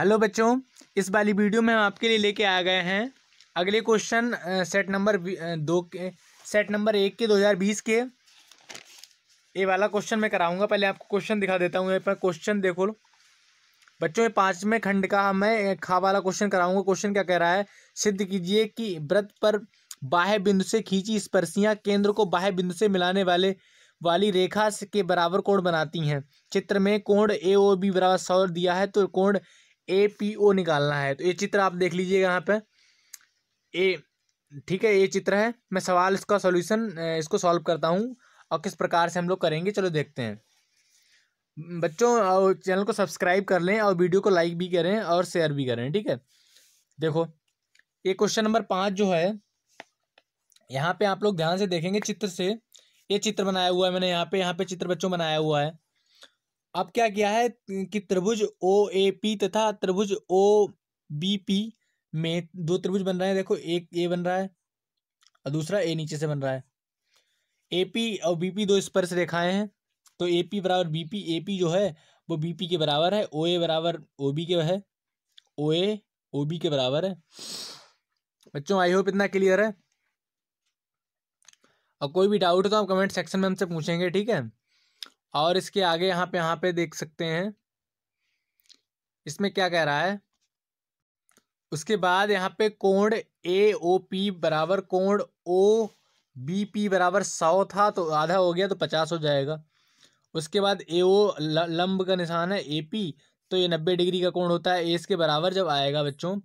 hello बच्चों इस वाली वीडियो में हम आपके लिए लेके आ गए हैं अगले क्वेश्चन सेट नंबर दो के सेट नंबर एक के 2020 के ये वाला क्वेश्चन मैं कराऊंगा पहले आपको क्वेश्चन दिखा देता हूँ यहाँ पर क्वेश्चन देखो बच्चों ये पाँचवें खंड का मैं खा वाला क्वेश्चन कराऊंगा क्वेश्चन क्या कह रहा है सिद्ध कीजिए कि व्रत पर बाह्य बिंदु से खींची स्पर्शियाँ केंद्र को बाह्य बिंदु से मिलाने वाले वाली रेखा के बराबर कोण बनाती हैं चित्र में कोण ए ओ बी बराबर सौर दिया है तो कोण ए पी ओ निकालना है तो ये चित्र आप देख लीजिएगा यहाँ पे ए ठीक है ये चित्र है मैं सवाल इसका सॉल्यूशन इसको सॉल्व करता हूँ और किस प्रकार से हम लोग करेंगे चलो देखते हैं बच्चों और चैनल को सब्सक्राइब कर लें और वीडियो को लाइक भी करें और शेयर भी करें ठीक है देखो ये क्वेश्चन नंबर पाँच जो है यहाँ पे आप लोग ध्यान से देखेंगे चित्र से ये चित्र बनाया हुआ है मैंने यहाँ पे यहाँ पे चित्र बच्चों बनाया हुआ है अब क्या किया है कि त्रिभुज ओ ए पी तथा त्रिभुज ओ बी पी में दो त्रिभुज बन रहे हैं देखो एक ए बन रहा है और दूसरा ए नीचे से बन रहा है ए पी और बी पी दो स्पर्श रेखाएं हैं तो ए पी बराबर बी पी ए पी जो है वो बी पी के बराबर है ओ ए बराबर ओ बी के है ओ ए ओ बी के बराबर है बच्चों आई होप इतना क्लियर है और कोई भी डाउट हो तो आप कमेंट सेक्शन में हमसे पूछेंगे ठीक है और इसके आगे यहाँ पे यहाँ पे देख सकते हैं इसमें क्या कह रहा है उसके बाद यहाँ पे कोण ए ओ पी बराबर कोण ओ बी पी बराबर सौ था तो आधा हो गया तो पचास हो जाएगा उसके बाद ए ओ लंब का निशान है ए पी तो ये नब्बे डिग्री का कोण होता है ए इसके बराबर जब आएगा बच्चों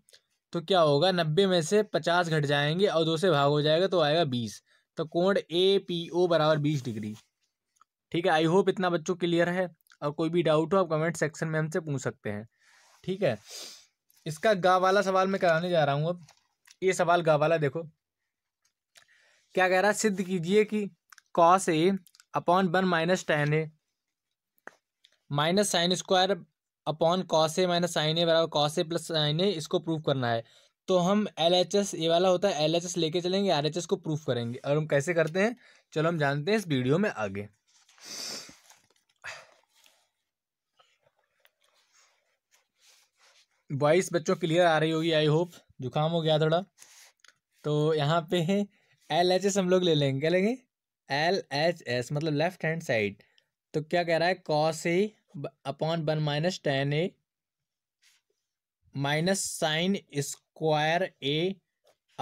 तो क्या होगा नब्बे में से पचास घट जाएंगे और दो से भाग हो जाएगा तो आएगा बीस तो कोण ए पी ओ बराबर बीस डिग्री ठीक है आई होप इतना बच्चों क्लियर है और कोई भी डाउट हो आप कमेंट सेक्शन में हमसे पूछ सकते हैं ठीक है इसका गा वाला सवाल मैं कराने जा रहा हूँ अब ये सवाल गा वाला देखो क्या कह रहा है सिद्ध कीजिए कि cos A upon one minus tan A minus sine square upon cos A minus sine A बराबर cos A plus sine A इसको प्रूफ करना है तो हम एल एच एस ये वाला होता है एल एच एस लेके चलेंगे आर एच एस को प्रूफ करेंगे और हम कैसे करते हैं चलो हम जानते हैं इस वीडियो में आगे वॉइस बच्चों क्लियर आ रही होगी आई होप जुकाम हो गया थोड़ा तो यहाँ पे एल एच एस हम लोग ले लेंगे क्या लेंगे एल एच एस मतलब लेफ्ट हैंड साइड तो क्या कह रहा है cos A upon one minus tan A minus sine square A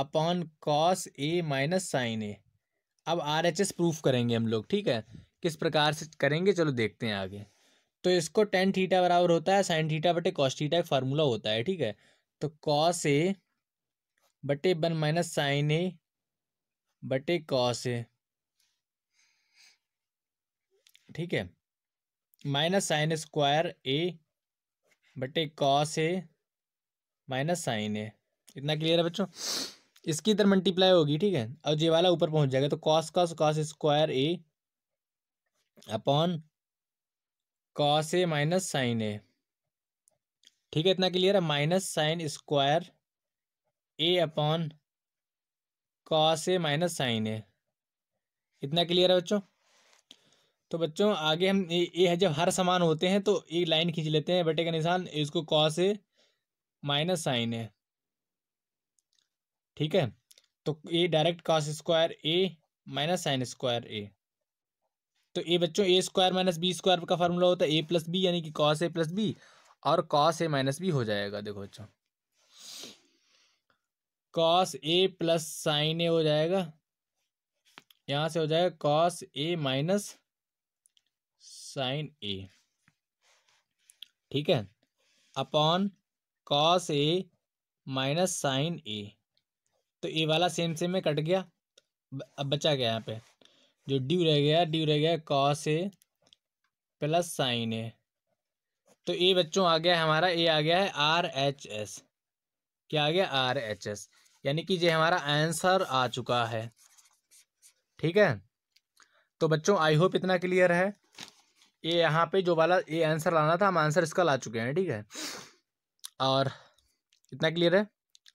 upon cos A minus sine A अब आर एच एस प्रूफ करेंगे हम लोग ठीक है किस प्रकार से करेंगे चलो देखते हैं आगे तो इसको टेन थीटा बराबर होता है साइन थीटा बटे कॉस थीटा एक फार्मूला होता है ठीक है तो कॉस ए बटे वन माइनस साइन ए बटे कॉस ए ठीक है माइनस साइन स्क्वायर ए बटे cos A minus sine A इतना क्लियर है बच्चों इसकी इधर मल्टीप्लाई होगी ठीक है अब ये वाला ऊपर पहुंच जाएगा तो cos cos cos square A upon cos A minus sine A ठीक है इतना क्लियर है minus sine square A upon cos A minus sine A इतना क्लियर है बच्चों तो बच्चों आगे हम ये है जब हर समान होते हैं तो एक लाइन खींच लेते हैं बटे का निशान इसको cos A minus sine A ठीक है तो ये direct cos square A minus sine square A तो ये बच्चों A square minus B square का फॉर्मूला होता है ए प्लस बी यानी कि कॉस ए प्लस बी और कॉस ए माइनस बी हो जाएगा देखो बच्चों cos A plus sine A हो जाएगा यहां से हो जाएगा cos A minus sine A ठीक है upon cos A minus sine A तो ए वाला सेम सेम में कट गया अब बचा गया यहाँ पे जो ड्यू रह गया ड्यू रह गया cos A plus sine A तो ए बच्चों आ गया हमारा ए आ गया है आर एच एस क्या आ गया आर एच एस यानी कि ये हमारा आंसर आ चुका है ठीक है तो बच्चों आई होप इतना क्लियर है ये यहाँ पे जो वाला ये आंसर लाना था हम आंसर इसका ला चुके हैं ठीक है और इतना क्लियर है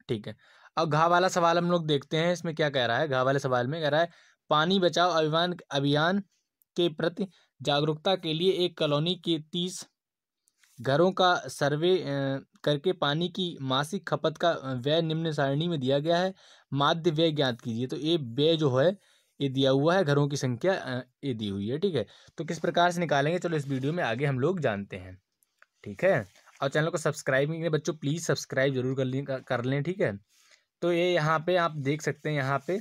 ठीक है अब घा वाला सवाल हम लोग देखते हैं इसमें क्या कह रहा है घा वाले सवाल में कह रहा है पानी बचाओ अभियान अभियान के प्रति जागरूकता के लिए एक कॉलोनी के तीस घरों का सर्वे करके पानी की मासिक खपत का व्यय निम्न सारणी में दिया गया है माध्य व्यय ज्ञात कीजिए तो ये व्यय जो है ये दिया हुआ है घरों की संख्या ये दी हुई है ठीक है तो किस प्रकार से निकालेंगे चलो इस वीडियो में आगे हम लोग जानते हैं ठीक है और चैनल को सब्सक्राइब नहीं बच्चों प्लीज़ सब्सक्राइब जरूर कर लें कर लें ठीक है तो ये यहाँ पे आप देख सकते हैं यहाँ पे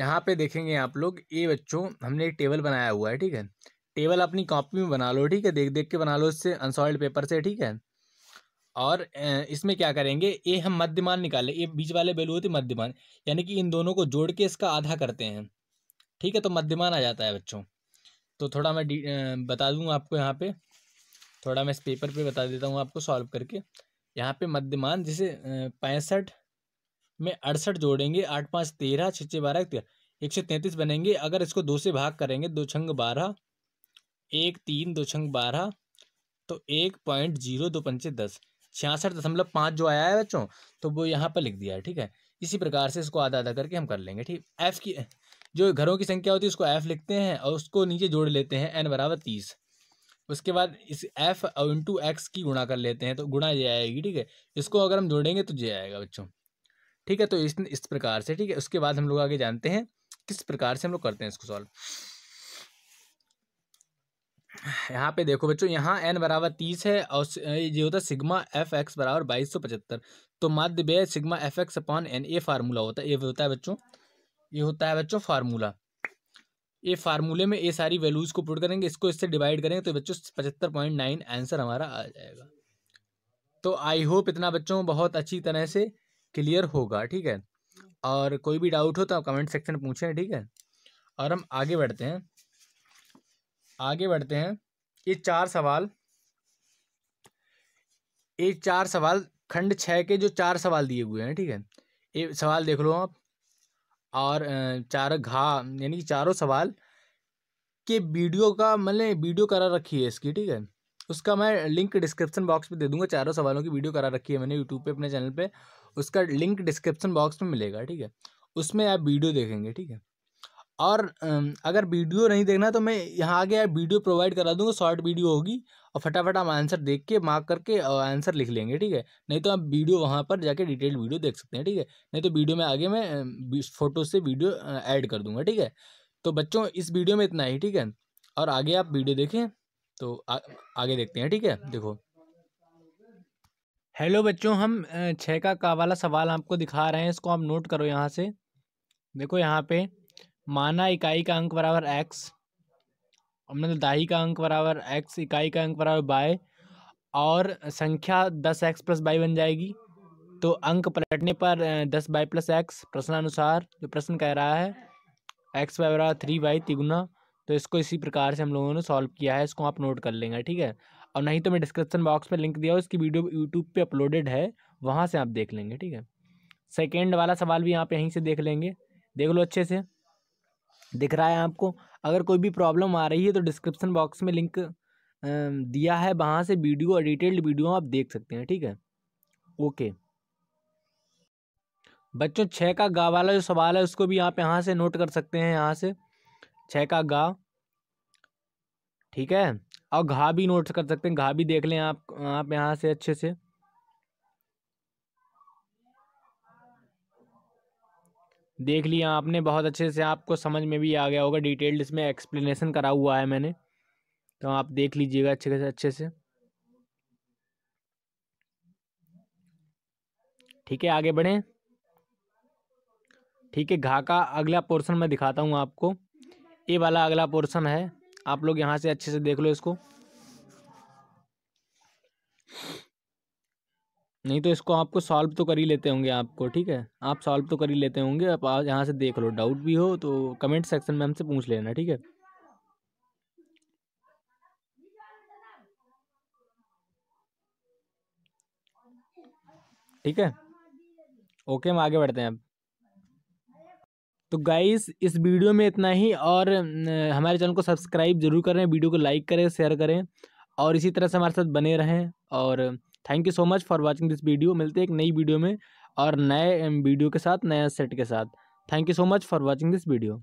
यहाँ पे देखेंगे आप लोग ये बच्चों हमने एक टेबल बनाया हुआ है ठीक है टेबल अपनी कॉपी में बना लो ठीक है देख देख के बना लो इससे अनसॉल्ड पेपर से ठीक है और इसमें क्या करेंगे ये हम मध्यमान निकाले ये बीच वाले बेलू होते मध्यमान यानी कि इन दोनों को जोड़ के इसका आधा करते हैं ठीक है तो मध्यमान आ जाता है बच्चों तो थोड़ा मैं बता दूँगा आपको यहाँ पर थोड़ा मैं इस पेपर पे बता देता हूँ आपको सॉल्व करके यहाँ पर मध्यमान जिसे पैंसठ में अड़सठ जोड़ेंगे आठ पाँच तेरह छः छः बारह तेरह एक सौ तैंतीस बनेंगे अगर इसको दो से भाग करेंगे दो छंग बारह एक तीन दो छंग बारह तो एक पॉइंट जीरो दो पंचे दस छियासठ दशमलव पाँच जो आया है बच्चों तो वो यहाँ पर लिख दिया है ठीक है इसी प्रकार से इसको आधा आधा करके हम कर लेंगे ठीक एफ़ की जो घरों की संख्या होती है उसको एफ़ लिखते हैं और उसको नीचे जोड़ लेते हैं एन बराबर तीस उसके बाद इस एफ और इंटू एक्स की गुणा कर लेते हैं तो गुणा ये आएगी ठीक है इसको अगर हम जोड़ेंगे तो जे आएगा बच्चों ठीक है तो इस इस प्रकार से ठीक है उसके बाद हम लोग आगे जानते हैं किस प्रकार से हम लोग करते हैं इसको सॉल्व यहाँ पे देखो बच्चों यहाँ एन बराबर तीस है और ये होता है सिग्मा एफ एक्स बराबर बाईस सौ पचहत्तर तो माध्य बे sigma F X upon N ए फार्मूला होता है ये होता है बच्चों ये होता है बच्चों फार्मूला ये फार्मूले में ये सारी वैल्यूज़ को पुट करेंगे इसको इससे डिवाइड करेंगे तो बच्चों पचहत्तर पॉइंट नाइन आंसर हमारा आ जाएगा तो आई होप इतना बच्चों बहुत अच्छी तरह से क्लियर होगा ठीक है और कोई भी डाउट हो तो आप कमेंट सेक्शन में पूछें ठीक है और हम आगे बढ़ते हैं आगे बढ़ते हैं ये चार सवाल ये चार सवाल खंड छः के जो चार सवाल दिए हुए हैं ठीक है ये सवाल देख लो आप और चार घा यानी कि चारों सवाल के वीडियो का मतलब वीडियो करा रखी है इसकी ठीक है उसका मैं लिंक डिस्क्रिप्शन बॉक्स में दे दूंगा चारों सवालों की वीडियो करा रखी है मैंने यूट्यूब पे अपने चैनल पे उसका लिंक डिस्क्रिप्शन बॉक्स में मिलेगा ठीक है उसमें आप वीडियो देखेंगे ठीक है और अगर वीडियो नहीं देखना तो मैं यहाँ आगे आप वीडियो प्रोवाइड करा दूँगा शॉर्ट वीडियो होगी और फटाफट हम आंसर देख के मार्क करके आंसर लिख लेंगे ठीक है नहीं तो आप वीडियो वहाँ पर जाके डिटेल वीडियो देख सकते हैं ठीक है नहीं तो वीडियो में आगे मैं फ़ोटो से वीडियो ऐड कर दूँगा ठीक है तो बच्चों इस वीडियो में इतना ही ठीक है और आगे आप वीडियो देखें तो आ, आगे देखते हैं ठीक है देखो हेलो बच्चों हम छः का का वाला सवाल आपको दिखा रहे हैं इसको आप नोट करो यहाँ से देखो यहाँ पे माना इकाई का अंक बराबर एक्स मतलब तो दाही का अंक बराबर एक्स इकाई का अंक बराबर बाय और संख्या दस एक्स प्लस बाई बन जाएगी तो अंक पलटने पर दस बाई प्लस एक्स प्रश्नानुसार जो प्रश्न कह रहा है एक्स बाय बराबर थ्री बाई तिगुना तो इसको इसी प्रकार से हम लोगों ने सॉल्व किया है इसको आप नोट कर लेंगे ठीक है और नहीं तो मैं डिस्क्रिप्शन बॉक्स में लिंक दिया हूँ इसकी वीडियो यूट्यूब पे अपलोडेड है वहाँ से आप देख लेंगे ठीक है सेकेंड वाला सवाल भी आप यहीं से देख लेंगे देख लो अच्छे से दिख रहा है आपको अगर कोई भी प्रॉब्लम आ रही है तो डिस्क्रिप्शन बॉक्स में लिंक दिया है वहाँ से वीडियो डिटेल्ड वीडियो आप देख सकते हैं ठीक है ओके बच्चों छः का गा वाला जो सवाल है उसको भी आप यहाँ से नोट कर सकते हैं यहाँ से छः का गा ठीक है और घा भी नोट कर सकते हैं घा भी देख लें आप आप यहाँ से अच्छे से देख लिया आपने बहुत अच्छे से आपको समझ में भी आ गया होगा डिटेल्ड इसमें एक्सप्लेनेशन करा हुआ है मैंने तो आप देख लीजिएगा अच्छे से अच्छे से ठीक है आगे बढ़ें ठीक है घा का अगला पोर्शन मैं दिखाता हूँ आपको ये वाला अगला पोर्शन है आप लोग यहाँ से अच्छे से देख लो इसको नहीं तो इसको आपको सॉल्व तो कर ही लेते होंगे आपको ठीक है आप सॉल्व तो कर ही लेते होंगे आप यहाँ से देख लो डाउट भी हो तो कमेंट सेक्शन में हमसे पूछ लेना ठीक है ठीक है ओके हम आगे बढ़ते हैं अब तो गाइस इस वीडियो में इतना ही और हमारे चैनल को सब्सक्राइब जरूर करें वीडियो को लाइक करें शेयर करें और इसी तरह से हमारे साथ बने रहें और thank you so much for watching this video मिलते हैं एक नई वीडियो में और नए वीडियो के साथ नया सेट के साथ thank you so much for watching this video